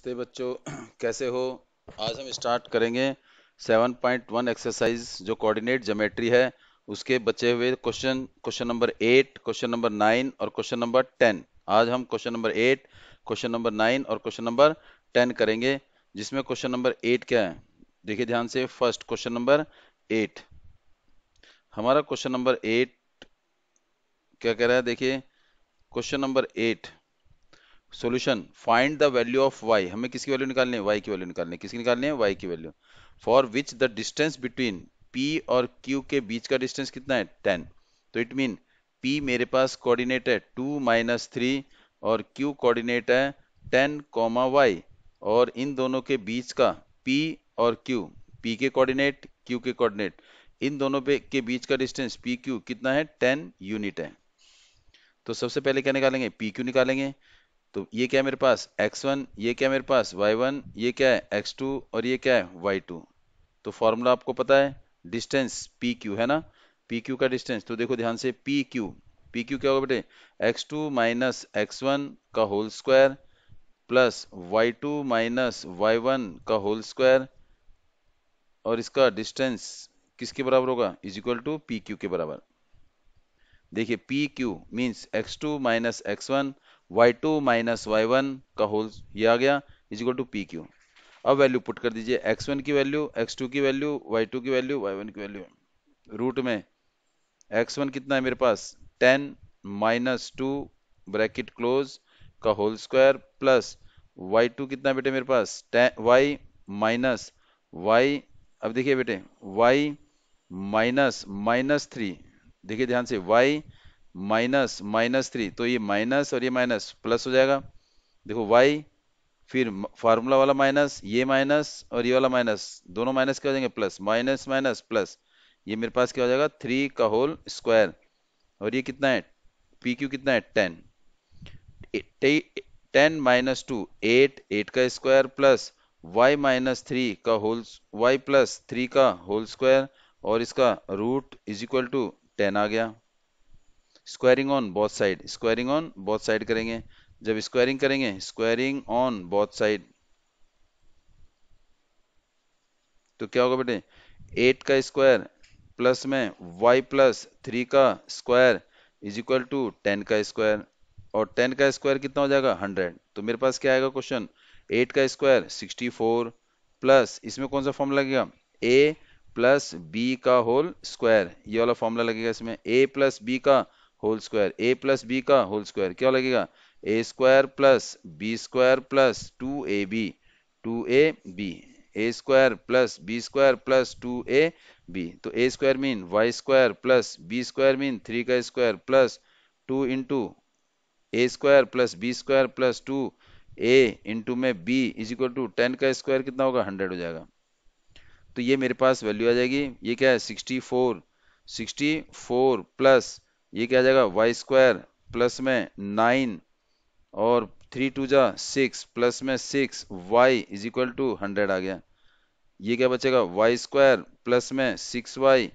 नमस्ते बच्चों कैसे हो आज हम स्टार्ट करेंगे 7.1 एक्सरसाइज जो कोऑर्डिनेट ज्योमेट्री है उसके बचे हुए question question number eight question number nine और क्वेश्चन नंबर टेन आज हम question number eight question number nine और क्वेश्चन नंबर टेन करेंगे जिसमें क्वेश्चन नंबर एट क्या है देखिए ध्यान से फर्स्ट क्वेश्चन नंबर एट हमारा क्वेश्चन नंबर एट क्या कह रहा है देखिए question number eight solution find the value of y हमें किसकी वैल्यू निकालनी है वाई की वैल्यू निकालनी है किसकी निकालनी है वाई की value for which the distance between P और क्यू के बीच का डिस्टेंस कितना है टेन तो इट मीन पी मेरे पास कोऑर्डिनेट है टू माइनस थ्री और क्यू कोऑर्डिनेट है टेन कॉमा वाई और इन दोनों के बीच का पी और क्यू पी के कोऑर्डिनेट क्यू के कोऑर्डिनेट इन दोनों पे के बीच का डिस्टेंस पी क्यू कितना है टेन यूनिट है तो सबसे पहले क्या निकालेंगे पी क्यू निकालेंगे तो ये क्या मेरे पास x1 ये क्या है मेरे पास y1 ये क्या है x2 और ये क्या है y2 तो फॉर्मूला आपको पता है डिस्टेंस PQ है ना पी क्यू का डिस्टेंस तो देखो ध्यान से पी क्यू पी क्यू क्या होगा बेटे x two minus x one का whole square plus y two minus y one का होल स्क्वायर और इसका डिस्टेंस किसके बराबर होगा is equal to P Q के बराबर देखिए P Q means x two minus x one y two minus y one का होल ये आ गया इक्वल टू पी क्यू अब वैल्यू पुट कर दीजिए एक्स वन की वैल्यू एक्स टू की वैल्यू वाई टू की वैल्यू वाई वन की वैल्यू रूट में एक्स वन कितना है मेरे पास ten minus two bracket close का whole square plus y two कितना बेटे मेरे पास वाई माइनस वाई अब देखिए बेटे वाई माइनस माइनस थ्री देखिए ध्यान से y माइनस माइनस थ्री तो ये माइनस और ये माइनस प्लस हो जाएगा देखो y फिर फार्मूला वाला माइनस ये माइनस और ये वाला माइनस दोनों माइनस क्या हो जाएंगे प्लस माइनस माइनस प्लस ये मेरे पास क्या हो जाएगा थ्री का होल स्क्वायर और ये कितना है पी क्यू कितना है ten ten minus two eight eight का square plus y minus three का होल y प्लस थ्री का होल स्क्वायर और इसका root is equal to ten आ गया squaring on both side squaring on both side करेंगे जब स्क्वायरिंग करेंगे स्क्वायरिंग ऑन बोथ साइड तो क्या होगा बेटे एट का स्क्वायर प्लस में वाई प्लस थ्री का square is equal to ten का स्क्वायर और टेन का स्क्वायर कितना हो जाएगा हंड्रेड तो मेरे पास क्या आएगा क्वेश्चन एट का स्क्वायर सिक्सटी फोर प्लस इसमें कौन सा फॉर्म लगेगा ए प्लस बी का होल स्क्वायर ये वाला फॉर्मूला लगेगा इसमें ए प्लस बी का whole square a plus b का होल स्क्वायर क्या लगेगा a square plus b square plus two a b two a b a square plus b square plus two a b तो a square mean y square plus b square mean three का square plus two into a square plus b square plus two a into में b is equal to ten का square कितना होगा hundred हो जाएगा तो ये मेरे पास वैल्यू आ जाएगी ये क्या है sixty four sixty four plus ये क्या आ जाएगा वाई स्क्वायर प्लस में नाइन और थ्री टू जा सिक्स प्लस में six y is equal to hundred आ गया ये क्या बचेगा वाई स्क्वायर प्लस में six y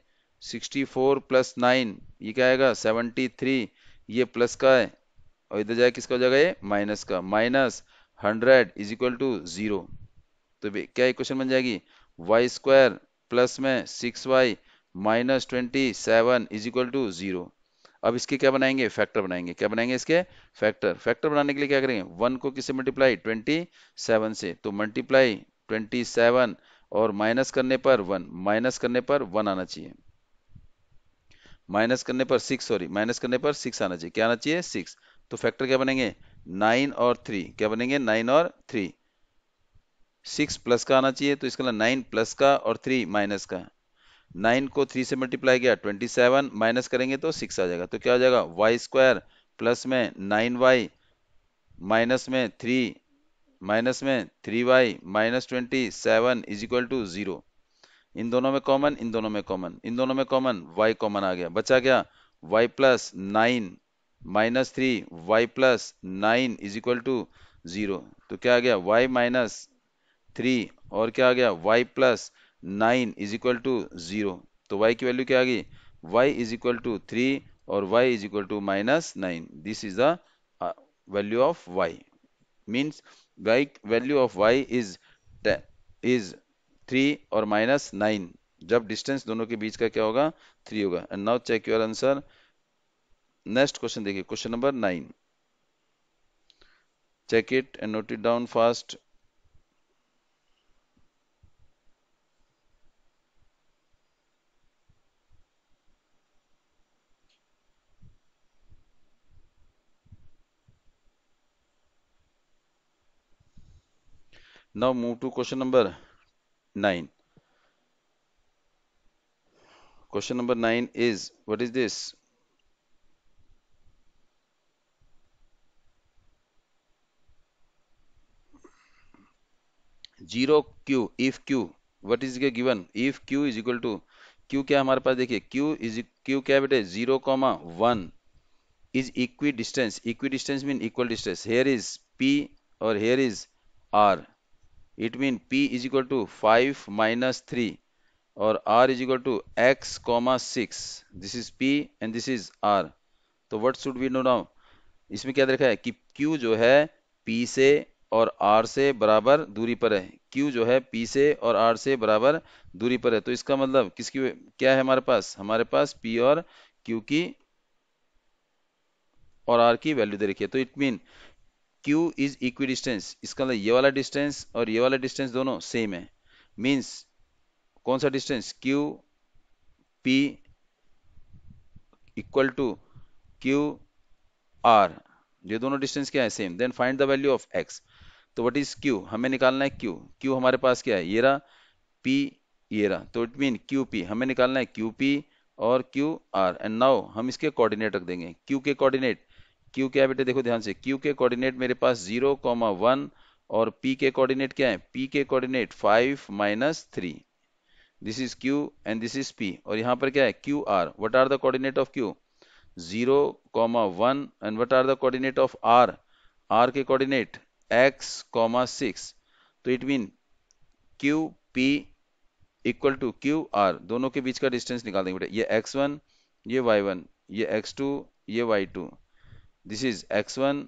sixty four plus nine ये क्या आएगा सेवनटी थ्री ये प्लस का है और इधर जाए किसका हो जाएगा ये माइनस का minus hundred is equal to zero तो क्या इक्वेशन बन जाएगी वाई स्क्वायर प्लस में six y minus twenty seven is equal to zero अब इसके क्या बनाएंगे फैक्टर बनाएंगे क्या बनाएंगे इसके फैक्टर फैक्टर बनाने के लिए क्या करेंगे वन को किससे मल्टीप्लाई ट्वेंटी सेवन से तो मल्टीप्लाई ट्वेंटी सेवन और माइनस करने पर वन माइनस करने पर वन आना चाहिए माइनस करने पर सिक्स सॉरी माइनस करने पर सिक्स आना चाहिए क्या आना चाहिए सिक्स तो फैक्टर क्या बनेंगे नाइन और थ्री क्या बनेंगे नाइन और थ्री सिक्स प्लस का आना चाहिए तो इसका नाइन प्लस का और थ्री माइनस का नाइन को थ्री से मल्टीप्लाई किया ट्वेंटी सेवन माइनस करेंगे तो सिक्स आ जाएगा तो क्या हो जाएगा वाई स्क्वायर प्लस में नाइन वाई माइनस में थ्री माइनस में three y minus twenty seven is equal to zero इन दोनों में कॉमन इन दोनों में कॉमन इन दोनों में कॉमन वाई कॉमन आ गया बचा क्या y plus nine minus three y plus nine is equal to zero तो क्या आ गया वाई माइनस थ्री और क्या आ गया y plus nine is equal to zero तो वाई की वैल्यू क्या आ गई y is equal to three और y is equal to minus nine this is the value of y means y value of y is is three और minus nine जब distance दोनों के बीच का क्या होगा थ्री होगा and now check your answer next question देखिए question number nine check it and note it down fast Now move to question number 9. Question number 9 is, what is this? Zero Q if Q what is given if Q is equal to Q क्या हमारे पास देखिए Q is Q क्या बेटे zero comma one is equidistance equidistance mean equal distance here is P और here is R it mean P is equal to five minus three और R is equal to x comma six this is P and this is R तो what should be no now इसमें क्या देखा है कि Q जो है P से और R से बराबर दूरी पर है Q जो है P से और R से बराबर दूरी पर है तो इसका मतलब किसकी क्या है हमारे पास हमारे पास P और Q की और R की वैल्यू दे रखी है तो it mean Q is equidistance इसका मतलब ये वाला डिस्टेंस और ये वाला डिस्टेंस दोनों सेम है मीन्स कौन सा distance Q P equal to Q R ये दोनों डिस्टेंस क्या है same then find the value of x तो व्हाट इज क्यू हमें निकालना है क्यू क्यू हमारे पास क्या है ये रहा पी ये रहा तो इट मीन क्यू पी हमें निकालना है क्यू पी और क्यू आर एंड नाउ हम इसके कोऑर्डिनेट रख देंगे क्यू के कोऑर्डिनेट क्यू क्या है बेटे देखो ध्यान से क्यू के कोऑर्डिनेट मेरे पास जीरो कॉमा वन और पी के कोऑर्डिनेट क्या है पी के coordinate five minus three this is Q and this is P और यहां पर क्या है Q R what are the coordinate of Q zero comma one and what are the coordinate of R R के coordinate x comma six तो it mean Q P equal to Q R दोनों के बीच का distance निकाल देंगे बेटे ये एक्स वन ये वाई वन ये एक्स टू ये y two this is x1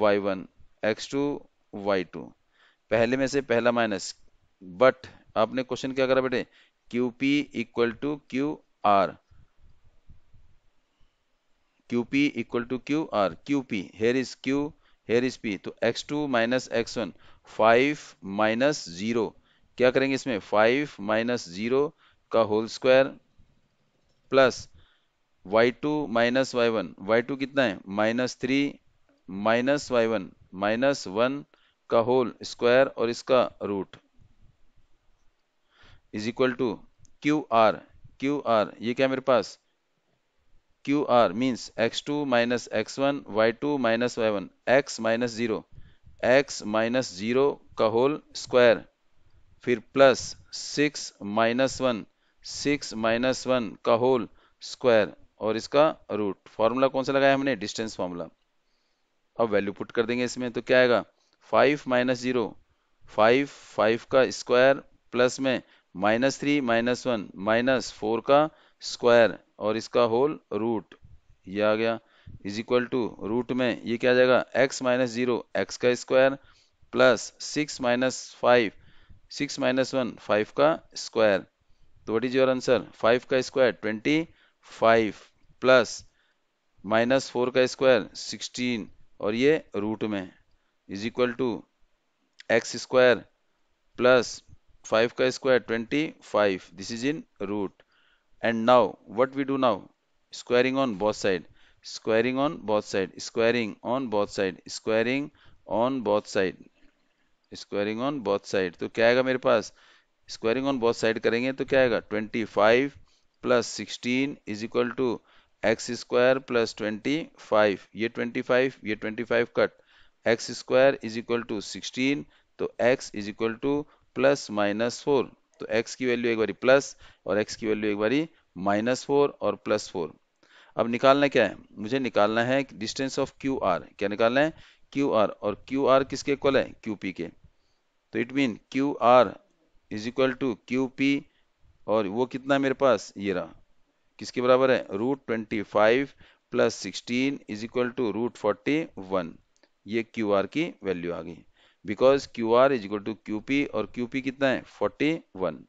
y1 x2 y2 पहले में से पहला माइनस बट आपने क्वेश्चन क्या करा बेटे Q equal to Q R Q P equal to Q R Q P here is Q here is P तो x two minus x one five minus zero क्या करेंगे इसमें फाइव माइनस जीरो का whole square plus y two minus y one y two कितना है minus three minus y one minus one का whole square और इसका root is equal to Q R Q R ये क्या मेरे पास Q R means x two minus x one y two minus y one x minus zero x minus zero का whole square फिर plus six minus one six minus one का whole square और इसका root formula कौन सा लगाया हमने distance formula अब वैल्यू पुट कर देंगे इसमें तो क्या आएगा five minus zero five five का स्क्वायर प्लस में minus three minus one minus four का स्क्वायर और इसका होल रूट ये आ गया इज इक्वल टू रूट में ये क्या आ जाएगा एक्स माइनस जीरो एक्स का square plus six minus five six minus one five का स्क्वायर तो what is your answer five का square twenty five plus minus four का स्क्वायर सिक्सटीन और ये रूट में is equal to x square plus five का square twenty five this is in root and now what we do now squaring on both side squaring on both side squaring on both side squaring on both side squaring on both side तो क्या आएगा मेरे पास squaring on both side करेंगे तो क्या आएगा twenty five plus sixteen is equal to x square plus twenty five ये ट्वेंटी फाइव ये twenty five cut x square is equal to sixteen तो x is equal to plus minus four तो x की value एक बारी plus और x की value एक बारी माइनस फोर और प्लस फोर अब निकालना क्या है मुझे निकालना है डिस्टेंस ऑफ क्यू आर क्या निकालना है क्यू आर और क्यू आर किसके इक्वल है क्यू पी के तो it mean Q R is equal to Q P और वो कितना मेरे पास ये रहा किसके बराबर है root twenty five plus sixteen is equal to root forty one ये क्यू आर की वैल्यू आ गई because Q R is equal to Q P और क्यू पी कितना है फोर्टी वन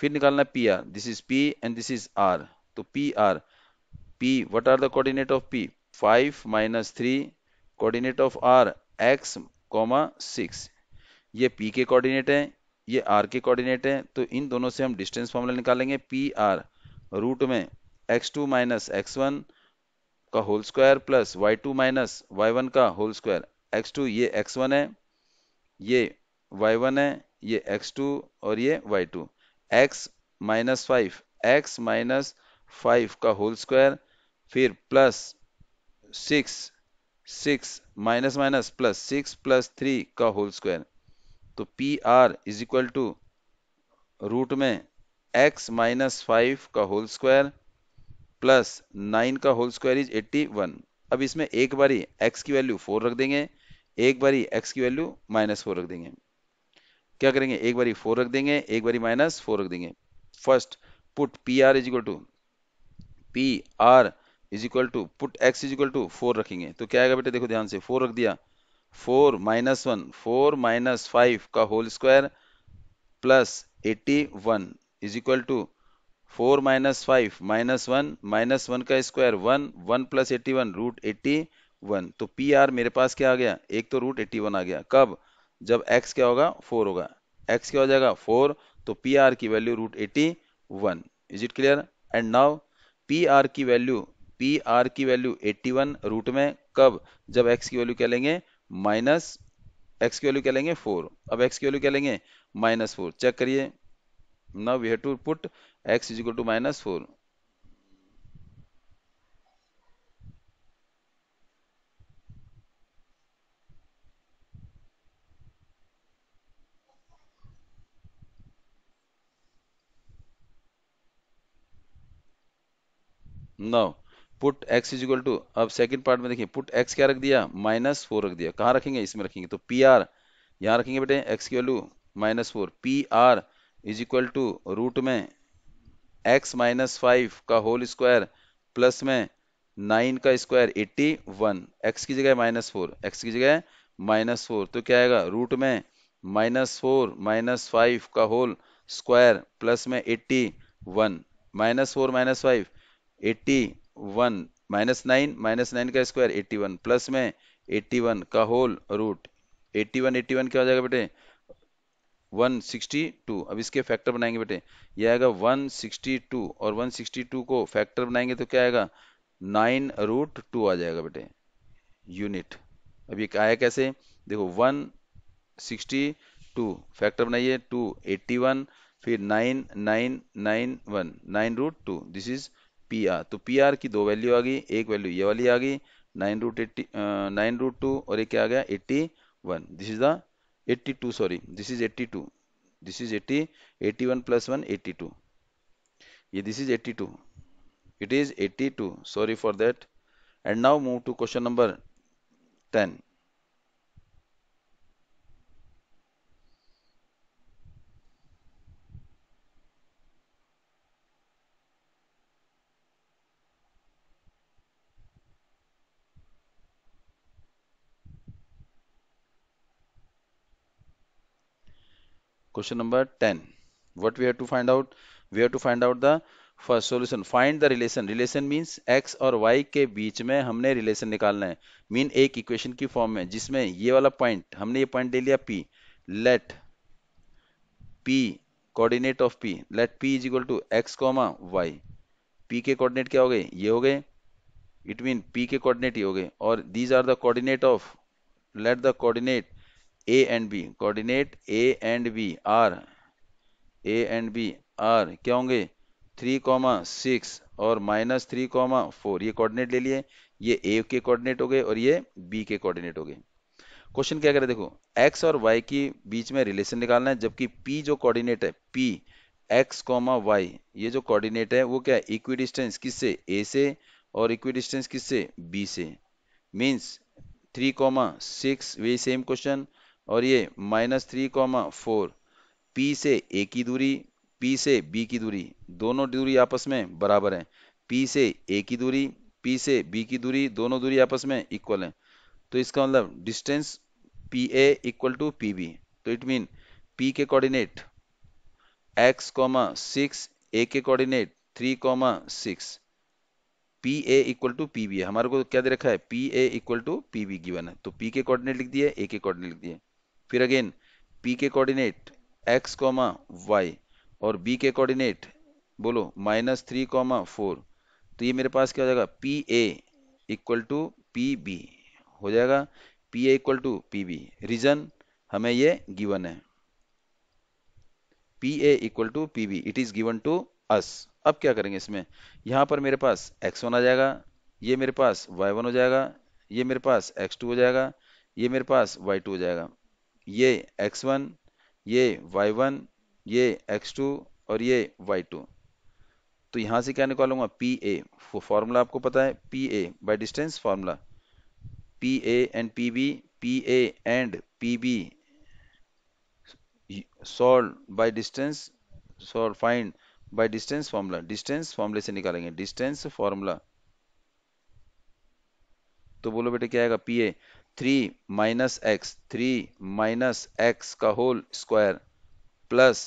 फिर निकालना P R this is P and this is R तो P R P what are the coordinate of P five minus three coordinate of R x comma six ये P के coordinate हैं ये are के coordinate हैं तो इन दोनों से हम डिस्टेंस फॉर्मूला निकालेंगे पी आर रूट में x two minus x one का whole square plus y two minus y one का होल स्क्वायर एक्स टू ये एक्स वन है ये वाई वन है ये एक्स टू और ये y two x minus five x minus five का होल स्क्वायर फिर plus six six minus minus plus six plus three का होल स्क्वायर तो P R is equal to root में x minus five का whole square plus nine का whole square is eighty one अब इसमें एक बारी एक्स की वैल्यू फोर रख देंगे एक बारी एक्स की वैल्यू माइनस फोर रख देंगे क्या करेंगे एक बारी फोर रख देंगे एक बारी माइनस फोर रख देंगे first put P R is equal to P R is equal to put x is equal to four रखेंगे तो क्या आएगा बेटे देखो ध्यान से फोर रख दिया four minus one four minus five का whole square plus eighty one is equal to four minus five minus one minus one का square one one plus eighty one root eighty one तो P R मेरे पास क्या आ गया एक तो रूट एट्टी वन आ गया कब जब एक्स क्या होगा फोर होगा एक्स क्या हो जाएगा फोर तो पी आर की value root eighty one is it clear and now P R की वैल्यू पी आर की वैल्यू एट्टी वन रूट में कब जब एक्स की वैल्यू क्या लेंगे माइनस एक्स की वैल्यू क्या लेंगे फोर अब एक्स की वैल्यू क्या लेंगे माइनस फोर चेक करिए now we have to put x is equal to minus four now put x is equal to अब सेकंड पार्ट में देखिए पुट x क्या रख दिया माइनस फोर रख दिया कहाँ रखेंगे इसमें रखेंगे तो पी आर यहाँ रखेंगे बेटे x की value minus four P R is equal to root में x माइनस फाइव का होल स्क्वायर प्लस में नाइन का स्क्वायर एट्टी वन एक्स की जगह माइनस फोर एक्स की जगह माइनस फोर तो क्या आएगा रूट में माइनस फोर माइनस फाइव का होल स्क्वायर प्लस में eighty one minus four minus five eighty one minus nine minus nine का स्क्वायर एट्टी वन प्लस में एट्टी वन का whole root eighty one eighty one क्या हो जाएगा बेटे one sixty to अब इसके फैक्टर बनाएंगे बेटे ये आएगा वन सिक्सटी टू और वन सिक्सटी टू को फैक्टर बनाएंगे तो क्या आएगा नाइन रूट टू आ जाएगा बेटे यूनिट अब ये आया कैसे देखो वन सिक्सटी टू फैक्टर बनाइए टू एट्टी वन फिर nine nine nine one nine root two this is P R तो पी आर की दो वैल्यू आ गई एक वैल्यू ये वाली आ गई nine root eighty nine root two और एक क्या आ गया eighty one this is the eighty two sorry this is eighty two this is eighty eighty one plus one eighty two ये this is eighty two it is eighty two sorry for that and now move to question number ten question number ten what we have to find out we have to find out the first solution find the relation relation means x और y के बीच में हमने relation निकालना है mean एक equation की form में जिसमें ये वाला पॉइंट हमने ये पॉइंट ले लिया P let P coordinate of P let P is equal to x comma y P के कोऑर्डिनेट क्या हो गए ये हो गए इट मीन पी के कोऑर्डिनेट ये हो गए और these are the coordinate of let the coordinate A and B coordinate A and B are A and B are क्या होंगे थ्री कॉमा सिक्स और माइनस थ्री कॉमा फोर ये coordinate ले लिए ये ए के कोऑर्डिनेट हो गए और ये बी के कोऑर्डिनेट हो गए क्वेश्चन क्या करे देखो एक्स और वाई की बीच में रिलेशन निकालना है जबकि पी जो कोऑर्डिनेट है पी एक्स कॉमा वाई ये जो कोऑर्डिनेट है वो क्या है इक्वी डिस्टेंस किससे ए से और इक्वी डिस्टेंस किससे बी से मीन्स थ्री कॉमा सिक्स वे सेम क्वेश्चन और ये minus three comma four P से ए की दूरी पी से बी की दूरी दोनों दूरी आपस में बराबर है पी से ए की दूरी पी से बी की दूरी दोनों दूरी आपस में इक्वल है तो इसका मतलब distance P A equal to P B तो इट मीन पी के coordinate x comma six A के coordinate three comma six P A equal to P B हमारे को तो क्या दे रखा है P A equal to P B given है तो पी के कोऑर्डिनेट लिख दिए ए के कोऑर्डिनेट लिख दिए फिर अगेन पी के कोऑर्डिनेट एक्स कॉमा वाई और बी के कोऑर्डिनेट बोलो माइनस थ्री कॉमा फोर तो ये मेरे पास क्या हो जाएगा P A equal to P B हो जाएगा P A equal to P B reason हमें ये गिवन है P A equal to P B it is given to us अब क्या करेंगे इसमें यहां पर मेरे पास एक्स वन आ जाएगा ये मेरे पास वाई वन हो जाएगा ये मेरे पास एक्स टू हो जाएगा ये मेरे पास वाई टू हो जाएगा ये x1 ये y1 ये x2 और ये y2 तो यहाँ से क्या निकालूंगा पी ए वो फॉर्मूला आपको पता है P A by distance formula P A and P B P A and P B solve by distance solve find by distance formula distance फॉर्मूले से निकालेंगे डिस्टेंस फॉर्मूला तो बोलो बेटे क्या आएगा P A three minus x three minus x का whole square plus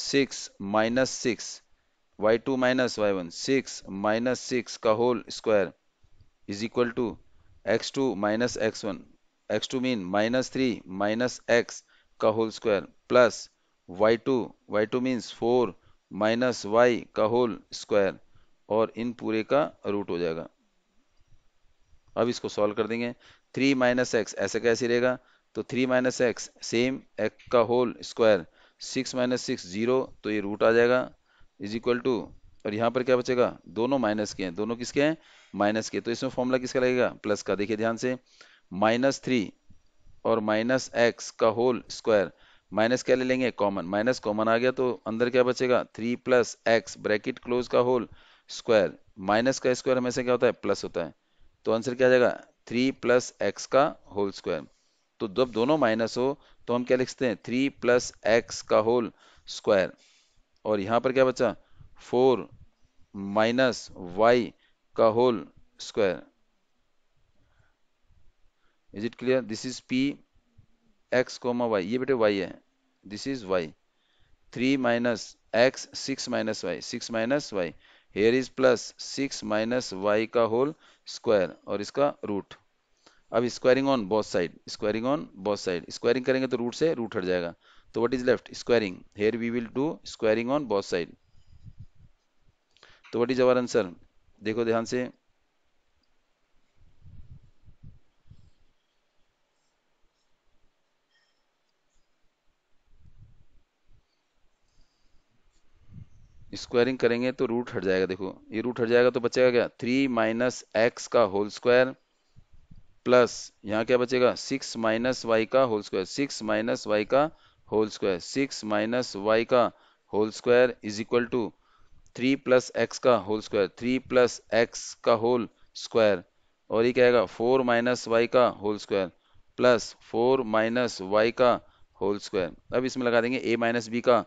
six minus six y two minus y one six minus six का whole square is equal to x two minus x one x two mean minus three minus x का whole square plus y two y two means four minus y का whole square और इन पूरे का root हो जाएगा अब इसको सॉल्व कर देंगे थ्री माइनस एक्स ऐसे कैसे रहेगा तो थ्री माइनस एक्स सेम एक का whole square six minus six zero तो ये रूट आ जाएगा इज इक्वल टू और यहाँ पर क्या बचेगा दोनों माइनस के हैं दोनों किसके हैं माइनस के तो इसमें फॉर्मूला किसका लगेगा प्लस का देखिए ध्यान से माइनस थ्री और माइनस एक्स का होल स्क्वायर माइनस क्या ले लेंगे कॉमन माइनस कॉमन आ गया तो अंदर क्या बचेगा three plus x bracket close का होल स्क्वायर माइनस का स्क्वायर हमेशा क्या होता है प्लस होता है तो आंसर क्या आ जाएगा थ्री प्लस एक्स का होल स्क्वायर तो जब दोनों माइनस हो तो हम क्या लिखते हैं थ्री प्लस एक्स का होल स्क्वायर और यहां पर क्या बचा फोर माइनस वाई का whole square is it clear this is P x comma y ये बेटे वाई है this is y three minus x six minus y six minus y here is plus six minus y का whole square और इसका root अब squaring on both side squaring on both side squaring करेंगे तो root से root हट जाएगा तो what is left squaring here we will do squaring on both side तो व्हाट इज अवर आंसर देखो ध्यान से स्क्वायरिंग करेंगे तो रूट हट जाएगा देखो ये रूट हट जाएगा तो बचेगा क्या थ्री माइनस एक्स का होल स्क्वायर प्लस यहाँ क्या बचेगा सिक्स माइनस वाई का whole square six minus y का whole square six minus y का whole square is equal to three plus x का whole square three plus x का whole square और ये क्या आएगा फोर माइनस वाई का whole square plus four minus y का होल स्क्वायर अब इसमें लगा देंगे ए माइनस बी का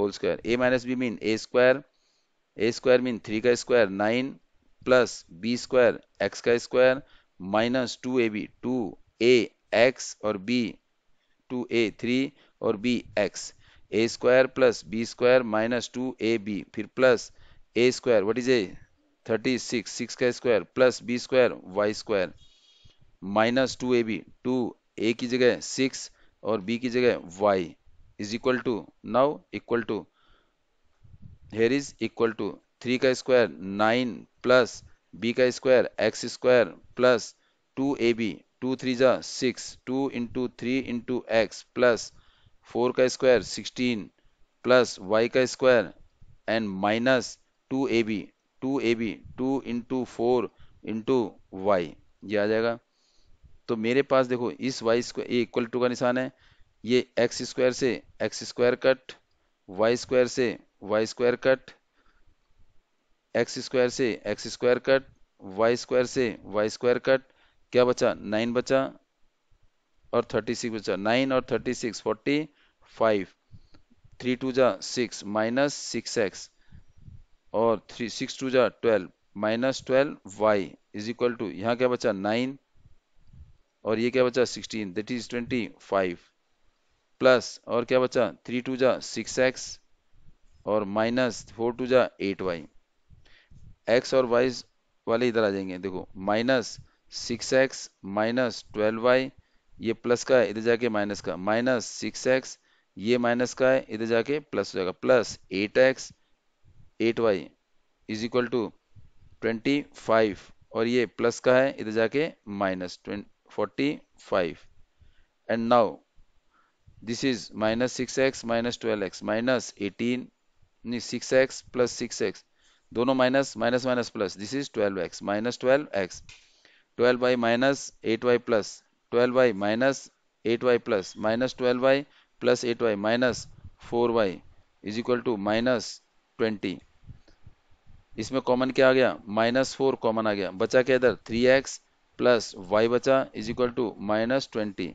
whole square a minus b mean a square a square mean three का square nine plus b square x का square minus two a b two a x और b two a three और b x a square plus b square minus two a b फिर plus a square what is a thirty six six का square plus b square y square minus two a b two ए की जगह six और b की जगह y is equal to now equal to here is equal to three का square nine plus b का square x square plus two a b two three जा six two into three into x plus four का square sixteen plus y का square and minus two a b two a b two into four into y ये आ जाएगा तो मेरे पास देखो इस वाई स्क्वायर इक्वल टू का निशान है ये एक्स स्क्वायर से x square cut y square से y square cut x square से x square cut y square से वाई स्क्वायर कट क्या बचा नाइन बचा और थर्टी सिक्स बचा नाइन और thirty six forty five three two जा सिक्स माइनस सिक्स एक्स और थ्री सिक्स टू जा twelve minus twelve y is equal to यहाँ क्या बचा नाइन और ये क्या बचा sixteen that is twenty five plus और क्या बचा थ्री टू जा सिक्स एक्स और माइनस फोर टू जा एट वाई एक्स और वाई वाले इधर आ जाएंगे देखो minus six x minus twelve y ये प्लस का है इधर जाके माइनस का माइनस सिक्स एक्स ये माइनस का है इधर जाके प्लस हो जाएगा plus eight x eight y is equal to twenty five और ये प्लस का है इधर जाके minus forty five and now this is minus 6x minus 12x minus 18 6x plus 6x दोनों minus minus minus plus this is 12x minus 12x 12 by minus 8y plus 12 by minus 8y plus minus 12y plus 8y minus 4y is equal to minus twenty इसमें common क्या आ गया minus four common आ गया बचा क्या इधर three x plus y बचा is equal to minus twenty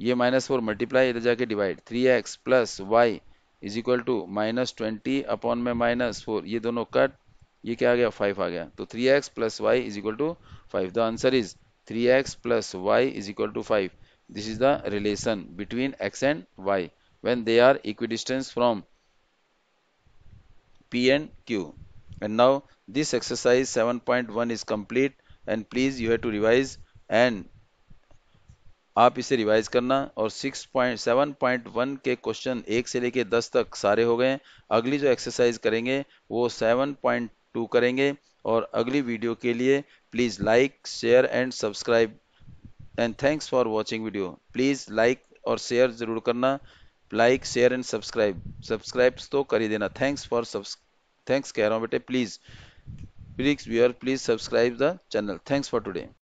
ये माइनस फोर मल्टीप्लाई इधर जाके divide three x plus y is equal to minus twenty upon में माइनस फोर ये दोनों कट ये क्या आ गया फाइव आ गया तो three x plus y is equal to five the answer is three x plus y is equal to five this is the relation between x and y when they from P and Q and now this exercise seven point one is complete and please you have to revise and आप इसे revise करना और 6.7.1 के question एक से लेके 10 तक सारे हो गए अगली जो एक्सरसाइज करेंगे वो 7.2 करेंगे और अगली वीडियो के लिए please like share and subscribe and thanks for watching video please like और शेयर ज़रूर करना like share and subscribe subscribe तो कर ही देना थैंक्स फॉर सब्स थैंक्स कह रहा हूँ बेटे please please viewer please subscribe the channel thanks for today